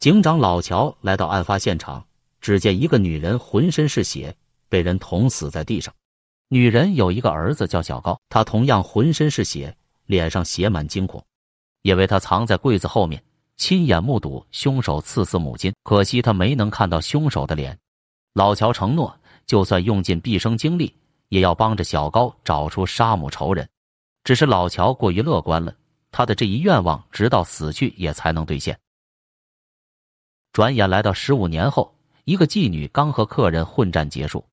警长老乔来到案发现场，只见一个女人浑身是血，被人捅死在地上。女人有一个儿子叫小高，他同样浑身是血，脸上写满惊恐，因为他藏在柜子后面，亲眼目睹凶手刺死母亲。可惜他没能看到凶手的脸。老乔承诺，就算用尽毕生精力，也要帮着小高找出杀母仇人。只是老乔过于乐观了，他的这一愿望直到死去也才能兑现。转眼来到十五年后，一个妓女刚和客人混战结束，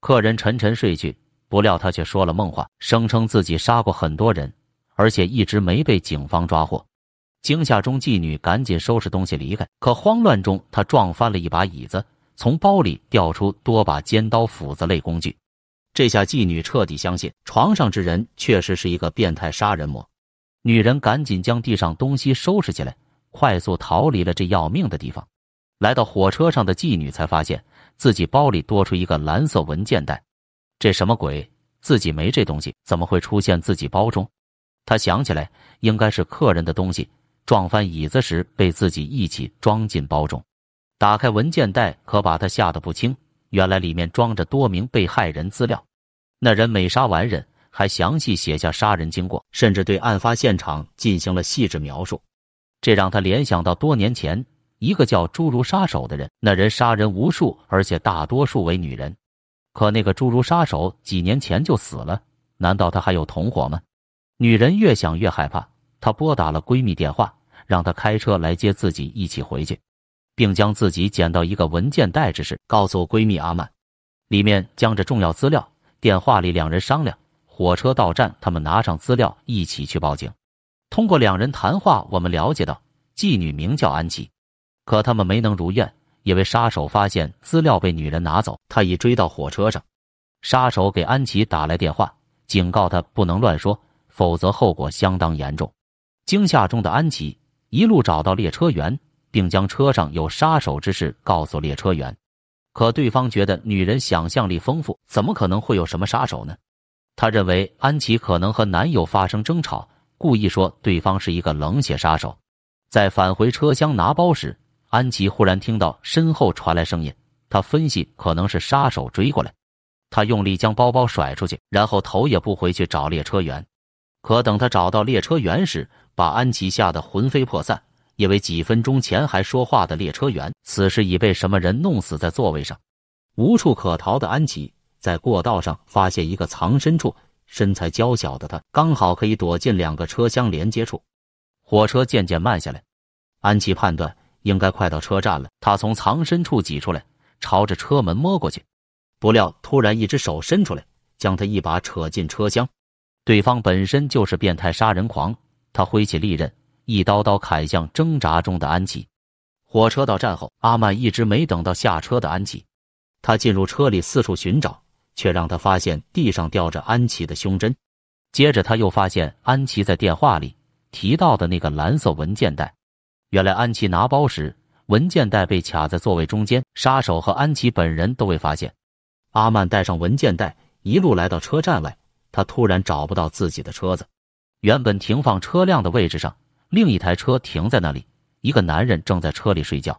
客人沉沉睡去，不料他却说了梦话，声称自己杀过很多人，而且一直没被警方抓获。惊吓中，妓女赶紧收拾东西离开，可慌乱中她撞翻了一把椅子，从包里掉出多把尖刀、斧子类工具。这下妓女彻底相信，床上之人确实是一个变态杀人魔。女人赶紧将地上东西收拾起来，快速逃离了这要命的地方。来到火车上的妓女才发现自己包里多出一个蓝色文件袋，这什么鬼？自己没这东西，怎么会出现自己包中？他想起来，应该是客人的东西。撞翻椅子时被自己一起装进包中。打开文件袋，可把他吓得不轻。原来里面装着多名被害人资料。那人每杀完人，还详细写下杀人经过，甚至对案发现场进行了细致描述。这让他联想到多年前。一个叫“侏儒杀手”的人，那人杀人无数，而且大多数为女人。可那个侏儒杀手几年前就死了，难道他还有同伙吗？女人越想越害怕，她拨打了闺蜜电话，让她开车来接自己一起回去，并将自己捡到一个文件袋之事告诉闺蜜阿曼，里面将着重要资料。电话里两人商量，火车到站，他们拿上资料一起去报警。通过两人谈话，我们了解到妓女名叫安琪。可他们没能如愿，因为杀手发现资料被女人拿走，他已追到火车上。杀手给安琪打来电话，警告他不能乱说，否则后果相当严重。惊吓中的安琪一路找到列车员，并将车上有杀手之事告诉列车员。可对方觉得女人想象力丰富，怎么可能会有什么杀手呢？他认为安琪可能和男友发生争吵，故意说对方是一个冷血杀手。在返回车厢拿包时，安琪忽然听到身后传来声音，她分析可能是杀手追过来，她用力将包包甩出去，然后头也不回去找列车员。可等他找到列车员时，把安琪吓得魂飞魄散，因为几分钟前还说话的列车员此时已被什么人弄死在座位上，无处可逃的安琪在过道上发现一个藏身处，身材娇小的她刚好可以躲进两个车厢连接处。火车渐渐慢下来，安琪判断。应该快到车站了。他从藏身处挤出来，朝着车门摸过去，不料突然一只手伸出来，将他一把扯进车厢。对方本身就是变态杀人狂，他挥起利刃，一刀刀砍向挣扎中的安琪。火车到站后，阿曼一直没等到下车的安琪，他进入车里四处寻找，却让他发现地上吊着安琪的胸针。接着他又发现安琪在电话里提到的那个蓝色文件袋。原来安琪拿包时，文件袋被卡在座位中间，杀手和安琪本人都未发现。阿曼带上文件袋，一路来到车站外，他突然找不到自己的车子。原本停放车辆的位置上，另一台车停在那里，一个男人正在车里睡觉。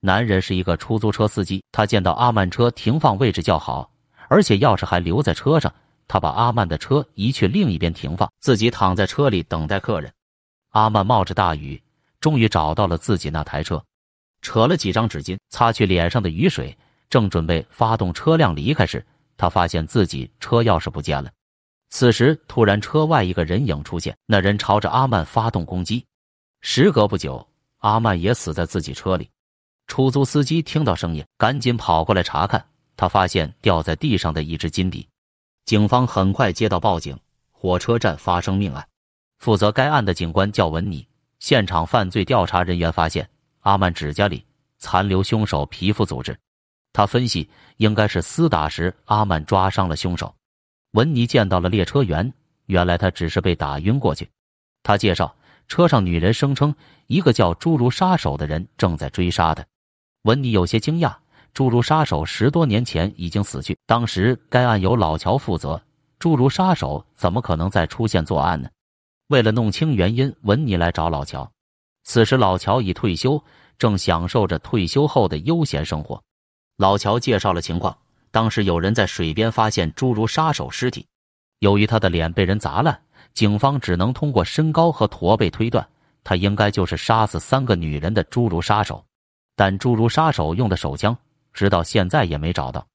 男人是一个出租车司机，他见到阿曼车停放位置较好，而且钥匙还留在车上，他把阿曼的车移去另一边停放，自己躺在车里等待客人。阿曼冒着大雨。终于找到了自己那台车，扯了几张纸巾擦去脸上的雨水，正准备发动车辆离开时，他发现自己车钥匙不见了。此时突然车外一个人影出现，那人朝着阿曼发动攻击。时隔不久，阿曼也死在自己车里。出租司机听到声音，赶紧跑过来查看，他发现掉在地上的一支金笔。警方很快接到报警，火车站发生命案。负责该案的警官叫文尼。现场犯罪调查人员发现，阿曼指甲里残留凶手皮肤组织。他分析，应该是厮打时阿曼抓伤了凶手。文尼见到了列车员，原来他只是被打晕过去。他介绍，车上女人声称，一个叫“侏儒杀手”的人正在追杀他。文尼有些惊讶，“侏儒杀手”十多年前已经死去，当时该案由老乔负责，“侏儒杀手”怎么可能再出现作案呢？为了弄清原因，文尼来找老乔。此时，老乔已退休，正享受着退休后的悠闲生活。老乔介绍了情况：当时有人在水边发现侏儒杀手尸体，由于他的脸被人砸烂，警方只能通过身高和驼背推断，他应该就是杀死三个女人的侏儒杀手。但侏儒杀手用的手枪，直到现在也没找到。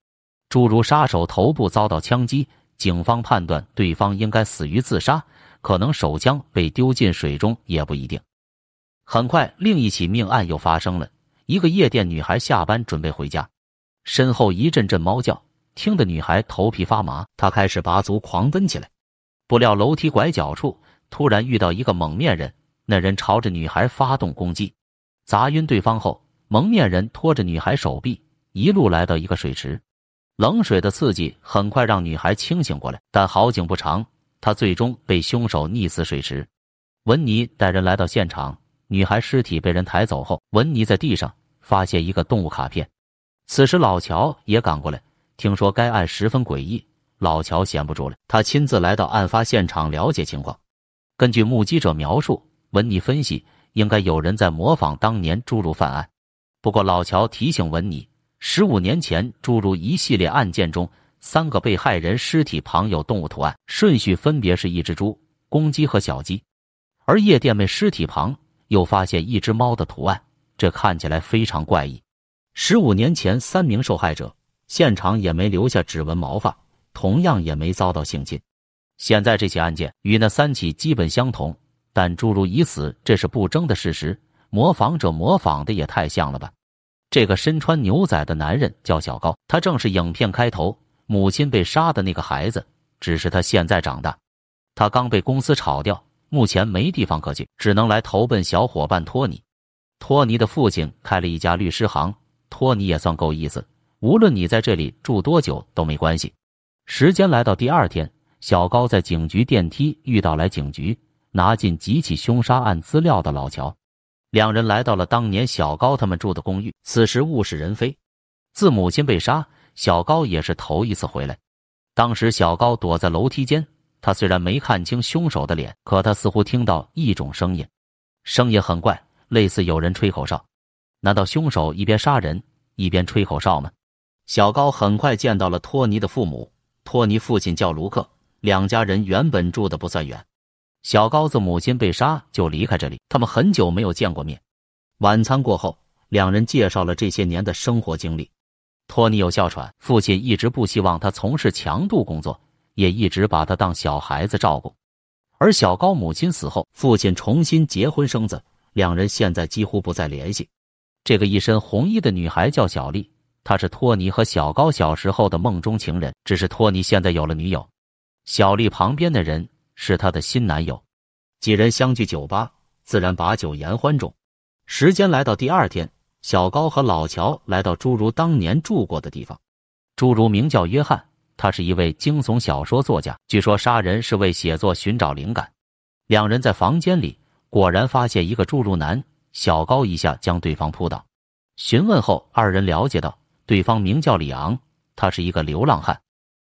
侏儒杀手头部遭到枪击，警方判断对方应该死于自杀。可能手枪被丢进水中也不一定。很快，另一起命案又发生了。一个夜店女孩下班准备回家，身后一阵阵猫叫，听得女孩头皮发麻。她开始拔足狂奔起来，不料楼梯拐角处突然遇到一个蒙面人，那人朝着女孩发动攻击，砸晕对方后，蒙面人拖着女孩手臂一路来到一个水池，冷水的刺激很快让女孩清醒过来，但好景不长。他最终被凶手溺死水池。文尼带人来到现场，女孩尸体被人抬走后，文尼在地上发现一个动物卡片。此时老乔也赶过来，听说该案十分诡异，老乔闲不住了，他亲自来到案发现场了解情况。根据目击者描述，文尼分析应该有人在模仿当年侏儒犯案。不过老乔提醒文尼，十五年前侏儒一系列案件中。三个被害人尸体旁有动物图案，顺序分别是一只猪、公鸡和小鸡，而夜店妹尸体旁又发现一只猫的图案，这看起来非常怪异。十五年前，三名受害者现场也没留下指纹、毛发，同样也没遭到性侵。现在这起案件与那三起基本相同，但诸如已死，这是不争的事实。模仿者模仿的也太像了吧？这个身穿牛仔的男人叫小高，他正是影片开头。母亲被杀的那个孩子，只是他现在长大。他刚被公司炒掉，目前没地方可去，只能来投奔小伙伴托尼。托尼的父亲开了一家律师行，托尼也算够意思，无论你在这里住多久都没关系。时间来到第二天，小高在警局电梯遇到来警局拿进几起凶杀案资料的老乔，两人来到了当年小高他们住的公寓。此时物是人非，自母亲被杀。小高也是头一次回来。当时小高躲在楼梯间，他虽然没看清凶手的脸，可他似乎听到一种声音，声音很怪，类似有人吹口哨。难道凶手一边杀人一边吹口哨吗？小高很快见到了托尼的父母。托尼父亲叫卢克，两家人原本住的不算远。小高子母亲被杀就离开这里，他们很久没有见过面。晚餐过后，两人介绍了这些年的生活经历。托尼有哮喘，父亲一直不希望他从事强度工作，也一直把他当小孩子照顾。而小高母亲死后，父亲重新结婚生子，两人现在几乎不再联系。这个一身红衣的女孩叫小丽，她是托尼和小高小时候的梦中情人。只是托尼现在有了女友，小丽旁边的人是她的新男友。几人相聚酒吧，自然把酒言欢中。时间来到第二天。小高和老乔来到侏儒当年住过的地方。侏儒名叫约翰，他是一位惊悚小说作家，据说杀人是为写作寻找灵感。两人在房间里果然发现一个侏儒男，小高一下将对方扑倒。询问后，二人了解到对方名叫李昂，他是一个流浪汉，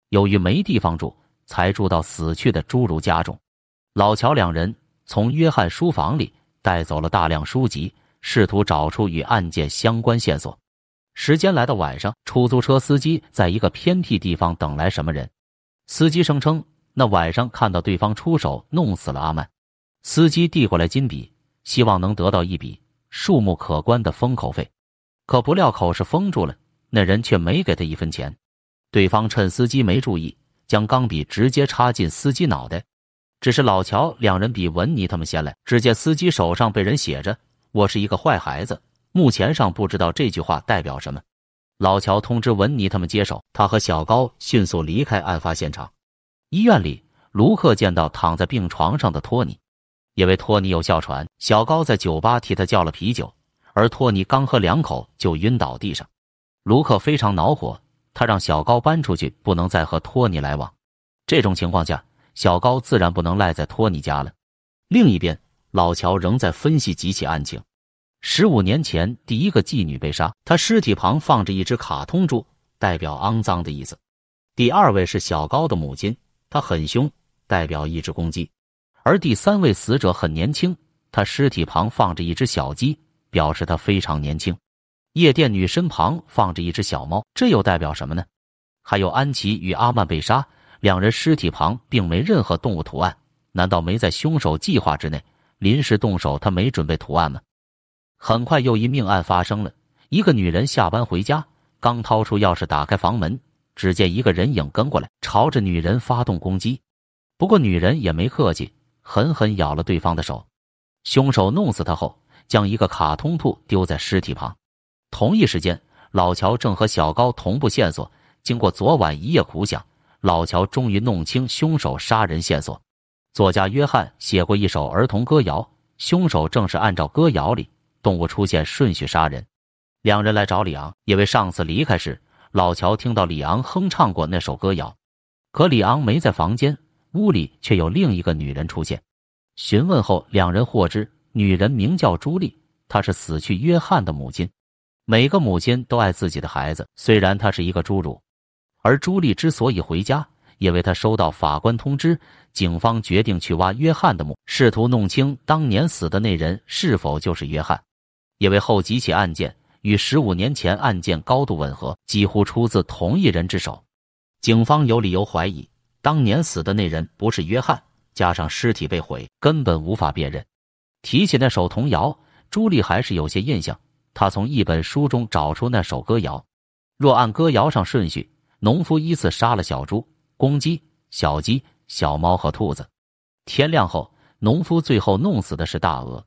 由于没地方住，才住到死去的侏儒家中。老乔两人从约翰书房里带走了大量书籍。试图找出与案件相关线索。时间来到晚上，出租车司机在一个偏僻地方等来什么人？司机声称那晚上看到对方出手弄死了阿曼。司机递过来金笔，希望能得到一笔数目可观的封口费。可不料口是封住了，那人却没给他一分钱。对方趁司机没注意，将钢笔直接插进司机脑袋。只是老乔两人比文尼他们先来，只见司机手上被人写着。我是一个坏孩子，目前尚不知道这句话代表什么。老乔通知文尼他们接手，他和小高迅速离开案发现场。医院里，卢克见到躺在病床上的托尼，因为托尼有哮喘，小高在酒吧替他叫了啤酒，而托尼刚喝两口就晕倒地上。卢克非常恼火，他让小高搬出去，不能再和托尼来往。这种情况下，小高自然不能赖在托尼家了。另一边，老乔仍在分析几起案情。十五年前，第一个妓女被杀，她尸体旁放着一只卡通猪，代表肮脏的意思。第二位是小高的母亲，她很凶，代表一只公鸡。而第三位死者很年轻，他尸体旁放着一只小鸡，表示他非常年轻。夜店女身旁放着一只小猫，这又代表什么呢？还有安琪与阿曼被杀，两人尸体旁并没任何动物图案，难道没在凶手计划之内？临时动手，他没准备图案吗？很快又一命案发生了，一个女人下班回家，刚掏出钥匙打开房门，只见一个人影跟过来，朝着女人发动攻击。不过女人也没客气，狠狠咬了对方的手。凶手弄死她后，将一个卡通兔丢在尸体旁。同一时间，老乔正和小高同步线索。经过昨晚一夜苦想，老乔终于弄清凶手杀人线索。作家约翰写过一首儿童歌谣，凶手正是按照歌谣里。动物出现顺序杀人，两人来找李昂，因为上次离开时，老乔听到李昂哼唱过那首歌谣。可李昂没在房间，屋里却有另一个女人出现。询问后，两人获知女人名叫朱莉，她是死去约翰的母亲。每个母亲都爱自己的孩子，虽然她是一个侏儒。而朱莉之所以回家，因为他收到法官通知，警方决定去挖约翰的墓，试图弄清当年死的那人是否就是约翰。因为后几起案件与十五年前案件高度吻合，几乎出自同一人之手，警方有理由怀疑当年死的那人不是约翰。加上尸体被毁，根本无法辨认。提起那首童谣，朱莉还是有些印象。她从一本书中找出那首歌谣。若按歌谣上顺序，农夫依次杀了小猪。公鸡、小鸡、小猫和兔子。天亮后，农夫最后弄死的是大鹅。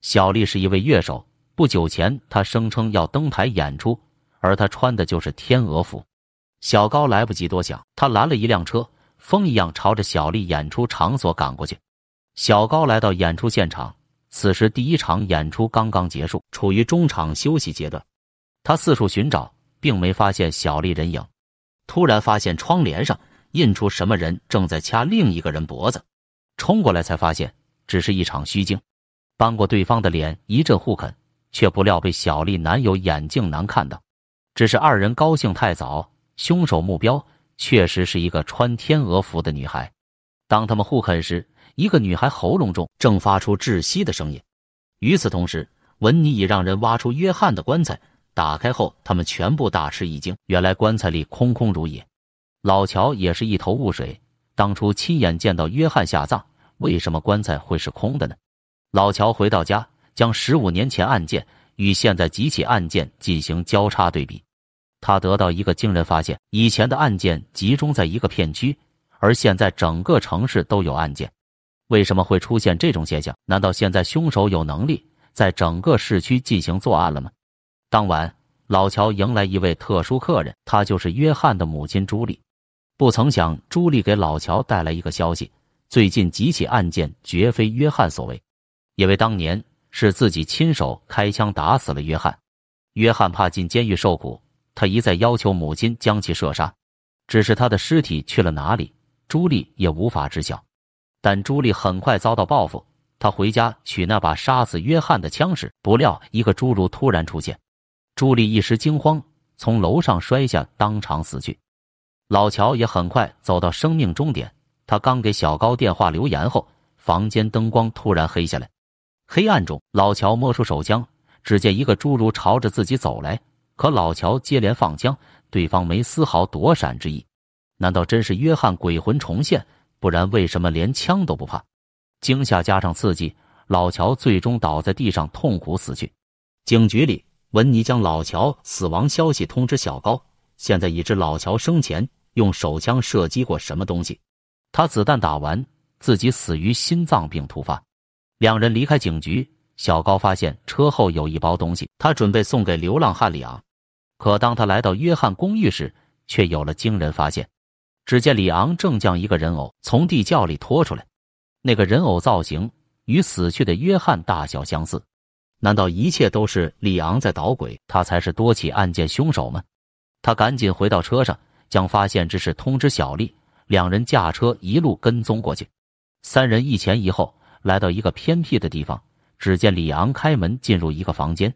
小丽是一位乐手，不久前她声称要登台演出，而她穿的就是天鹅服。小高来不及多想，他拦了一辆车，风一样朝着小丽演出场所赶过去。小高来到演出现场，此时第一场演出刚刚结束，处于中场休息阶段。他四处寻找，并没发现小丽人影。突然发现窗帘上。印出什么人正在掐另一个人脖子，冲过来才发现只是一场虚惊，扳过对方的脸一阵互啃，却不料被小丽男友眼镜男看到。只是二人高兴太早，凶手目标确实是一个穿天鹅服的女孩。当他们互啃时，一个女孩喉咙中正发出窒息的声音。与此同时，文尼已让人挖出约翰的棺材，打开后他们全部大吃一惊，原来棺材里空空如也。老乔也是一头雾水。当初亲眼见到约翰下葬，为什么棺材会是空的呢？老乔回到家，将十五年前案件与现在几起案件进行交叉对比，他得到一个惊人发现：以前的案件集中在一个片区，而现在整个城市都有案件。为什么会出现这种现象？难道现在凶手有能力在整个市区进行作案了吗？当晚，老乔迎来一位特殊客人，他就是约翰的母亲朱莉。不曾想，朱莉给老乔带来一个消息：最近几起案件绝非约翰所为，因为当年是自己亲手开枪打死了约翰。约翰怕进监狱受苦，他一再要求母亲将其射杀。只是他的尸体去了哪里，朱莉也无法知晓。但朱莉很快遭到报复，她回家取那把杀死约翰的枪时，不料一个侏儒突然出现，朱莉一时惊慌，从楼上摔下，当场死去。老乔也很快走到生命终点。他刚给小高电话留言后，房间灯光突然黑下来。黑暗中，老乔摸出手枪，只见一个侏儒朝着自己走来。可老乔接连放枪，对方没丝毫躲闪之意。难道真是约翰鬼魂重现？不然为什么连枪都不怕？惊吓加上刺激，老乔最终倒在地上痛苦死去。警局里，文尼将老乔死亡消息通知小高。现在已知老乔生前。用手枪射击过什么东西？他子弹打完，自己死于心脏病突发。两人离开警局，小高发现车后有一包东西，他准备送给流浪汉里昂。可当他来到约翰公寓时，却有了惊人发现：只见里昂正将一个人偶从地窖里拖出来。那个人偶造型与死去的约翰大小相似。难道一切都是里昂在捣鬼？他才是多起案件凶手吗？他赶紧回到车上。将发现之事通知小丽，两人驾车一路跟踪过去。三人一前一后来到一个偏僻的地方，只见李昂开门进入一个房间。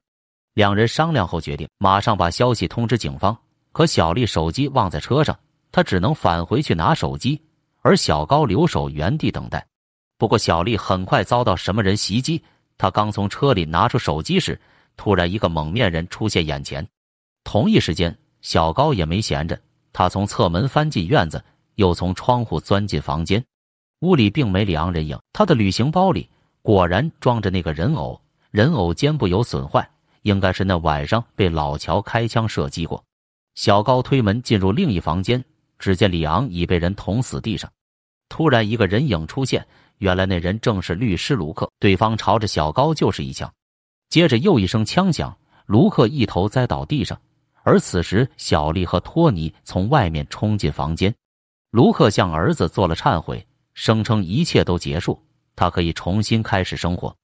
两人商量后决定马上把消息通知警方。可小丽手机忘在车上，她只能返回去拿手机，而小高留守原地等待。不过小丽很快遭到什么人袭击，她刚从车里拿出手机时，突然一个蒙面人出现眼前。同一时间，小高也没闲着。他从侧门翻进院子，又从窗户钻进房间。屋里并没里昂人影。他的旅行包里果然装着那个人偶。人偶肩部有损坏，应该是那晚上被老乔开枪射击过。小高推门进入另一房间，只见里昂已被人捅死地上。突然，一个人影出现，原来那人正是律师卢克。对方朝着小高就是一枪，接着又一声枪响，卢克一头栽倒地上。而此时，小丽和托尼从外面冲进房间。卢克向儿子做了忏悔，声称一切都结束，他可以重新开始生活。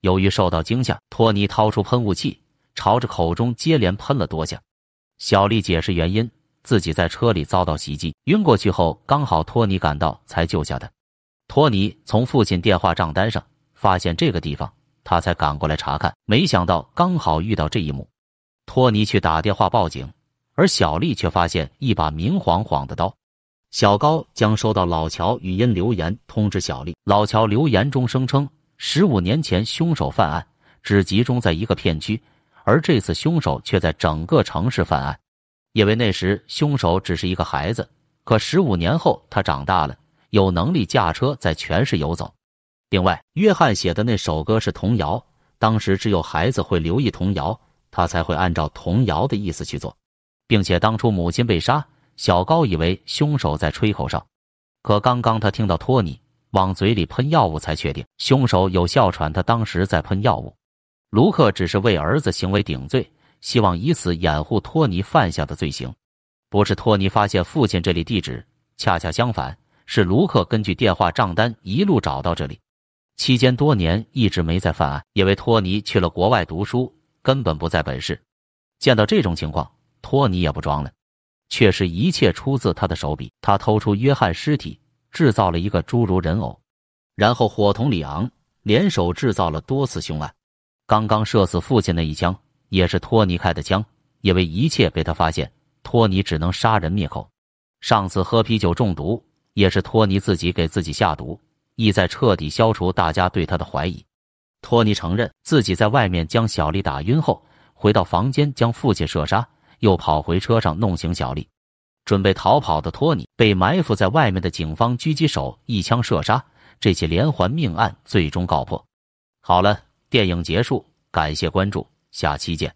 由于受到惊吓，托尼掏出喷雾器，朝着口中接连喷了多下。小丽解释原因：自己在车里遭到袭击，晕过去后，刚好托尼赶到才救下他。托尼从父亲电话账单上发现这个地方，他才赶过来查看，没想到刚好遇到这一幕。托尼去打电话报警，而小丽却发现一把明晃晃的刀。小高将收到老乔语音留言，通知小丽。老乔留言中声称，十五年前凶手犯案只集中在一个片区，而这次凶手却在整个城市犯案。因为那时凶手只是一个孩子，可十五年后他长大了，有能力驾车在全市游走。另外，约翰写的那首歌是童谣，当时只有孩子会留意童谣。他才会按照童谣的意思去做，并且当初母亲被杀，小高以为凶手在吹口哨，可刚刚他听到托尼往嘴里喷药物，才确定凶手有哮喘。他当时在喷药物。卢克只是为儿子行为顶罪，希望以此掩护托尼犯下的罪行。不是托尼发现父亲这里地址，恰恰相反，是卢克根据电话账单一路找到这里。期间多年一直没再犯案，因为托尼去了国外读书。根本不在本市。见到这种情况，托尼也不装了，确实一切出自他的手笔。他偷出约翰尸体，制造了一个侏儒人偶，然后伙同里昂联手制造了多次凶案。刚刚射死父亲那一枪，也是托尼开的枪。因为一切被他发现，托尼只能杀人灭口。上次喝啤酒中毒，也是托尼自己给自己下毒，意在彻底消除大家对他的怀疑。托尼承认自己在外面将小丽打晕后，回到房间将父亲射杀，又跑回车上弄醒小丽，准备逃跑的托尼被埋伏在外面的警方狙击手一枪射杀。这起连环命案最终告破。好了，电影结束，感谢关注，下期见。